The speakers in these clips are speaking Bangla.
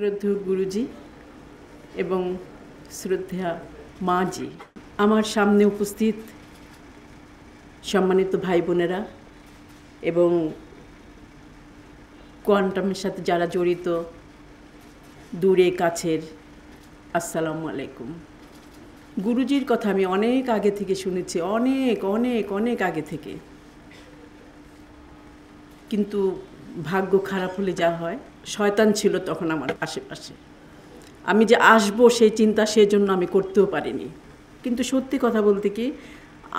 শ্রদ্ধেয় গুরুজি এবং শ্রদ্ধেয়া মাজি আমার সামনে উপস্থিত সম্মানিত ভাই বোনেরা এবং কোয়ান্টামের সাথে যারা জড়িত দূরে কাছের আসসালামু আলাইকুম গুরুজির কথা আমি অনেক আগে থেকে শুনেছি অনেক অনেক অনেক আগে থেকে কিন্তু ভাগ্য খারাপ হলে যা হয় শয়তান ছিল তখন আমার আশেপাশে আমি যে আসব সেই চিন্তা সেই জন্য আমি করতেও পারিনি কিন্তু সত্যি কথা বলতে কি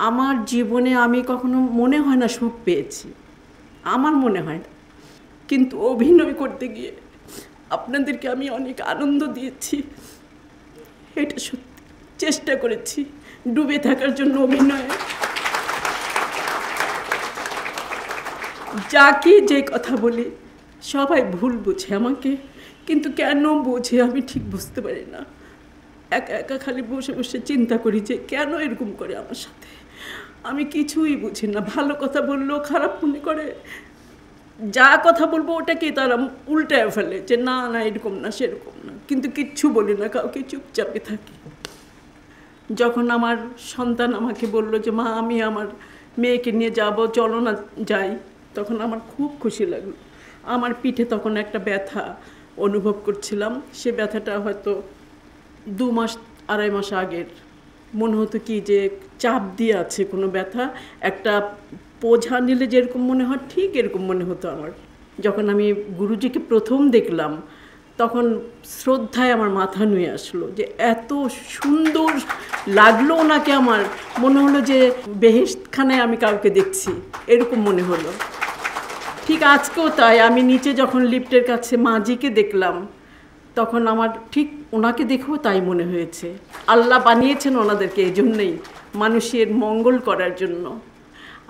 আমার জীবনে আমি কখনো মনে হয় না সুখ পেয়েছি আমার মনে হয় না কিন্তু অভিনয় করতে গিয়ে আপনাদেরকে আমি অনেক আনন্দ দিয়েছি এটা সত্যি চেষ্টা করেছি ডুবে থাকার জন্য অভিনয়ে যাকে যে কথা বলি সবাই ভুল বোঝে আমাকে কিন্তু কেন বোঝে আমি ঠিক বুঝতে পারি না একা একা খালি বসে বসে চিন্তা করি যে কেন এরকম করে আমার সাথে আমি কিছুই বুঝি না ভালো কথা বললেও খারাপ মনে করে যা কথা বলবো ওটাকে তারা উল্টায় ফেলে যে না না এরকম না সেরকম না কিন্তু কিচ্ছু বলি না কাউকে চুপচাপে থাকি যখন আমার সন্তান আমাকে বলল যে মা আমি আমার মেয়েকে নিয়ে যাব চলো না যাই তখন আমার খুব খুশি লাগলো আমার পিঠে তখন একটা ব্যথা অনুভব করছিলাম সে ব্যথাটা হয়তো দু মাস আড়াই মাস আগের মনে হতো কি যে চাপ দিয়ে আছে কোনো ব্যথা একটা বোঝা নিলে যেরকম মনে হয় ঠিক এরকম মনে হতো আমার যখন আমি গুরুজিকে প্রথম দেখলাম তখন শ্রদ্ধায় আমার মাথা নুয়ে আসলো যে এত সুন্দর লাগলো ওনাকে আমার মনে হলো যে বেহেশখানে আমি কাউকে দেখছি এরকম মনে হলো ঠিক আজকেও তাই আমি নিচে যখন লিফটের কাছে মাজিকে দেখলাম তখন আমার ঠিক ওনাকে দেখেও তাই মনে হয়েছে আল্লাহ বানিয়েছেন ওনাদেরকে এই জন্যেই মানুষের মঙ্গল করার জন্য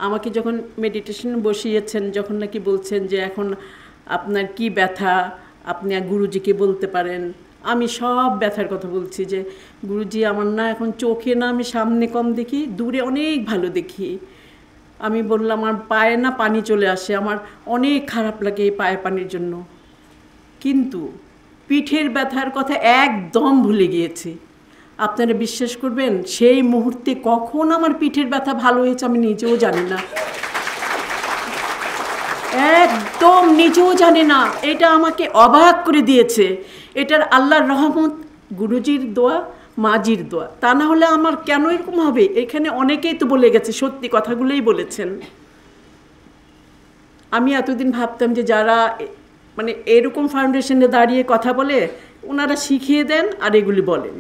আমাকে যখন মেডিটেশন বসিয়েছেন যখন নাকি বলছেন যে এখন আপনার কি ব্যথা আপনি গুরুজিকে বলতে পারেন আমি সব ব্যথার কথা বলছি যে গুরুজি আমার না এখন চোখে না আমি সামনে কম দেখি দূরে অনেক ভালো দেখি আমি বললাম আমার পায়ে না পানি চলে আসে আমার অনেক খারাপ লাগে এই পায়ে পানির জন্য কিন্তু পিঠের ব্যথার কথা একদম ভুলে গিয়েছি আপনারা বিশ্বাস করবেন সেই মুহূর্তে কখন আমার পিঠের ব্যথা ভালো হয়েছে আমি নিজেও জানি না একদম নিজেও জানি না এটা আমাকে অবাক করে দিয়েছে এটার আল্লাহর রহমত গুরুজির দোয়া মাজির দোয়া তা না হলে আমার কেন এরকম হবে এখানে অনেকেই তো বলে গেছে সত্যি কথাগুলোই বলেছেন আমি এতদিন ভাবতাম যে যারা মানে এরকম ফাউন্ডেশনে দাঁড়িয়ে কথা বলে ওনারা শিখিয়ে দেন আর এগুলি বলেন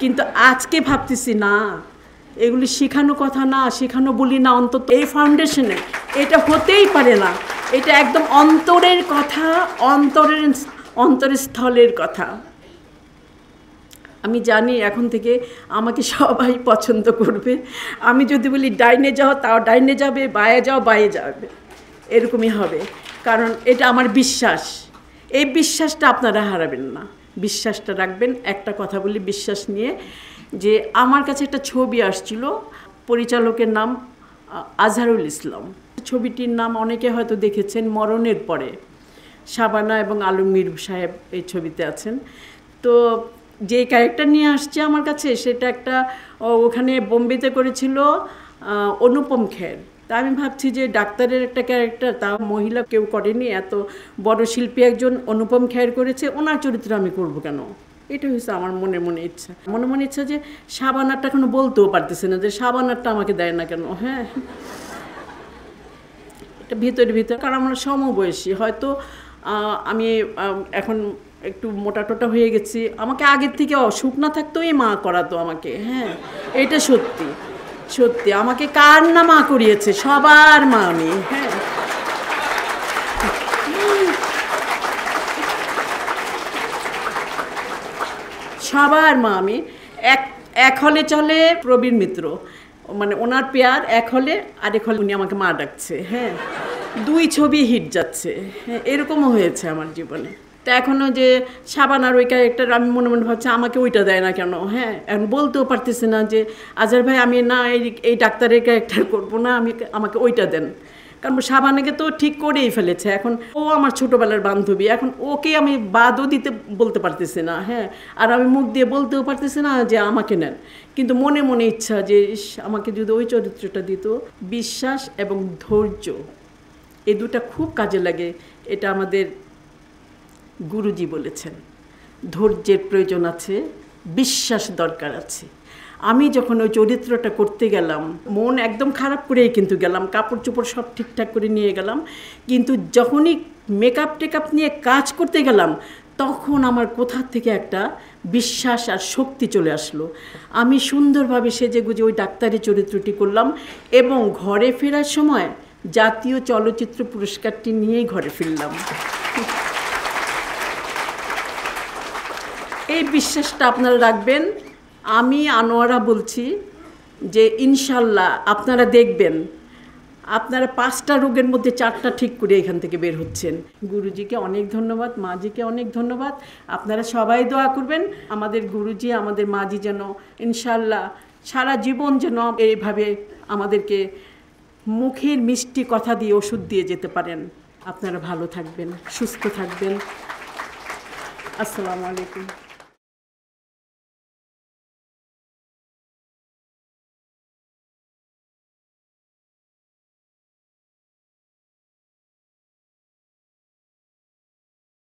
কিন্তু আজকে ভাবতেছি না এগুলি শেখানো কথা না শেখানো বলি না অন্তত এই ফাউন্ডেশনে এটা হতেই পারে না এটা একদম অন্তরের কথা অন্তরের অন্তরের স্থলের কথা আমি জানি এখন থেকে আমাকে সবাই পছন্দ করবে আমি যদি বলি ডাইনে যাও তাও ডাইনে যাবে বায়ে যাও বায়ে যাবে এরকমই হবে কারণ এটা আমার বিশ্বাস এই বিশ্বাসটা আপনারা হারাবেন না বিশ্বাসটা রাখবেন একটা কথা বলি বিশ্বাস নিয়ে যে আমার কাছে একটা ছবি আসছিল পরিচালকের নাম আজহারুল ইসলাম ছবিটির নাম অনেকে হয়তো দেখেছেন মরণের পরে শাবানা এবং আলমগীর সাহেব এই ছবিতে আছেন তো যে ক্যারেক্টার নিয়ে আসছে আমার কাছে সেটা একটা ওখানে বোম্বেতে করেছিল অনুপম খের তা আমি ভাবছি যে ডাক্তারের একটা ক্যারেক্টার তা মহিলা কেউ করেনি এত বড় শিল্পী একজন অনুপম খের করেছে ওনার চরিত্র আমি করব কেন এটা হয়েছে আমার মনে মনে ইচ্ছা মনে মনে ইচ্ছা যে সাবানারটা এখনো বলতেও পারতেছে না যে সাবানারটা আমাকে দেয় না কেন হ্যাঁ এটা ভিতরে ভিতরে কারণ আমরা সমবয়সী হয়তো আমি এখন একটু মোটা টোটা হয়ে গেছি আমাকে আগের থেকে অসুখ না থাকতো এই মা করাতো আমাকে হ্যাঁ এটা সত্যি সত্যি আমাকে কার না মা করিয়েছে সবার মা আমি হ্যাঁ সবার মা আমি এক এক হলে চলে প্রবীর মিত্র মানে ওনার পেয়ার এক হলে আরেক হলে উনি আমাকে মা ডাকছে হ্যাঁ দুই ছবি হিট যাচ্ছে এরকমও হয়েছে আমার জীবনে তা এখনও যে সাবান আর ওই ক্যারেক্টার আমি মনে মনে ভাবছি আমাকে ওইটা দেয় না কেন হ্যাঁ এখন বলতেও পারতেছি না যে আজার ভাই আমি না এই এই ডাক্তারের ক্যারেক্টার করব না আমি আমাকে ওইটা দেন কারণ সাবানাকে তো ঠিক করেই ফেলেছে এখন ও আমার ছোটোবেলার বান্ধবী এখন ওকে আমি বাদও দিতে বলতে পারতেছি না হ্যাঁ আর আমি মুখ দিয়ে বলতেও পারতেছি না যে আমাকে নেন কিন্তু মনে মনে ইচ্ছা যে আমাকে যদি ওই চরিত্রটা দিত বিশ্বাস এবং ধৈর্য এ দুটা খুব কাজে লাগে এটা আমাদের গুরুজি বলেছেন ধৈর্যের প্রয়োজন আছে বিশ্বাস দরকার আছে আমি যখন ওই চরিত্রটা করতে গেলাম মন একদম খারাপ করেই কিন্তু গেলাম কাপড় চোপড় সব ঠিকঠাক করে নিয়ে গেলাম কিন্তু যখনই মেকআপ টেকআপ নিয়ে কাজ করতে গেলাম তখন আমার কোথা থেকে একটা বিশ্বাস আর শক্তি চলে আসলো আমি সুন্দরভাবে সেজে গুজে ওই ডাক্তারি চরিত্রটি করলাম এবং ঘরে ফেরার সময় জাতীয় চলচ্চিত্র পুরস্কারটি নিয়েই ঘরে ফিরলাম এই বিশ্বাসটা আপনারা রাখবেন আমি আনোয়ারা বলছি যে ইনশাল্লাহ আপনারা দেখবেন আপনারা পাঁচটা রোগের মধ্যে চারটা ঠিক করে এখান থেকে বের হচ্ছেন গুরুজিকে অনেক ধন্যবাদ মাজিকে অনেক ধন্যবাদ আপনারা সবাই দোয়া করবেন আমাদের গুরুজি আমাদের মাজি যেন ইনশাল্লাহ সারা জীবন যেন এইভাবে আমাদেরকে মুখের মিষ্টি কথা দিয়ে ওষুধ দিয়ে যেতে পারেন আপনারা ভালো থাকবেন সুস্থ থাকবেন আসসালামু আলাইকুম